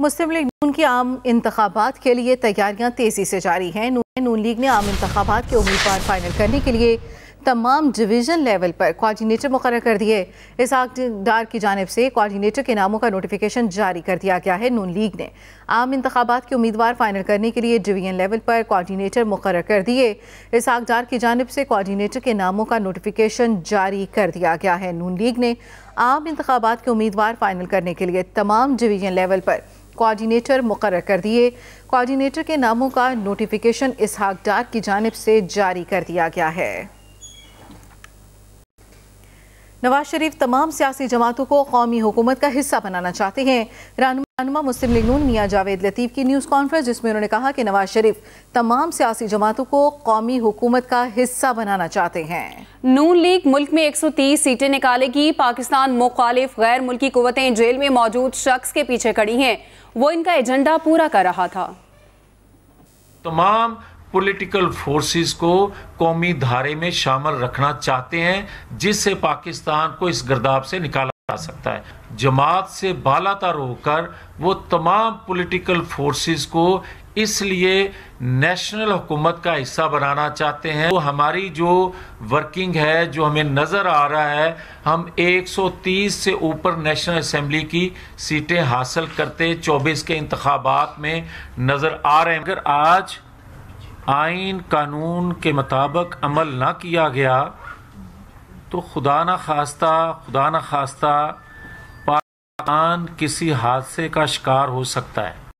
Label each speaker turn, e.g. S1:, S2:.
S1: मुस्लिम league नून की आम इंतबात के लिए तैयारियां तेज़ी से जारी हैं नून नून लीग ने आम इंतबात के उम्मीदवार फाइनल करने के लिए तमाम डिवीज़न लेवल पर कोऑर्डिनेटर मुकर कर दिए इस डार की जानब से कोऑर्डिनेटर के नामों का नोटिफिकेशन जारी कर दिया गया है नून लीग ने आम इंतबात के उम्मीदवार फाइनल करने के लिए डिवीजन लेवल पर कोऑर्डिनेटर मुकर कर दिए इस डार की जानब से कोऑर्डिनेटर के नामों का नोटिफिकेशन जारी कर दिया गया है नून लीग ने आम इंतबात के उम्मीदवार फाइनल करने के लिए तमाम डिवीजन लेवल पर कोऑर्डिनेटर मुकर कर दिए कोऑर्डिनेटर के नामों का नोटिफिकेशन इसहाक डाक की जानब से जारी कर दिया गया है नवाज शरीफ तमाम सियासी जमातों को कौमी हुकूमत का हिस्सा बनाना चाहते हैं रानुमा मुस्लिम लीग नून मियाँ जावेद लतीफ़ की न्यूज़ कॉन्फ्रेंस जिसमें उन्होंने कहा कि नवाज शरीफ तमाम सियासी जमातों को कौमी हुकूमत का हिस्सा बनाना चाहते हैं
S2: नून लीग मुल्क में 130 सीटें निकालेगी पाकिस्तान मुखालिफ गैर मुल्की कुतें जेल में मौजूद शख्स के पीछे खड़ी हैं वो इनका एजेंडा पूरा कर रहा था
S3: तमाम पॉलिटिकल फोर्सेस को कौमी धारे में शामिल रखना चाहते हैं जिससे पाकिस्तान को इस गर्दाब से निकाला जा सकता है जमात से तार होकर वो तमाम पॉलिटिकल फोर्सेस को इसलिए नेशनल हुकूमत का हिस्सा बनाना चाहते हैं तो हमारी जो वर्किंग है जो हमें नज़र आ रहा है हम 130 से ऊपर नेशनल असम्बली की सीटें हासिल करते 24 के इंतबात में नज़र आ रहे हैं अगर आज आइन कानून के मुताबिक अमल ना किया गया तो खुदा न खास्ता खुदा न खास्ता पाकिस्तान किसी हादसे का शिकार हो सकता है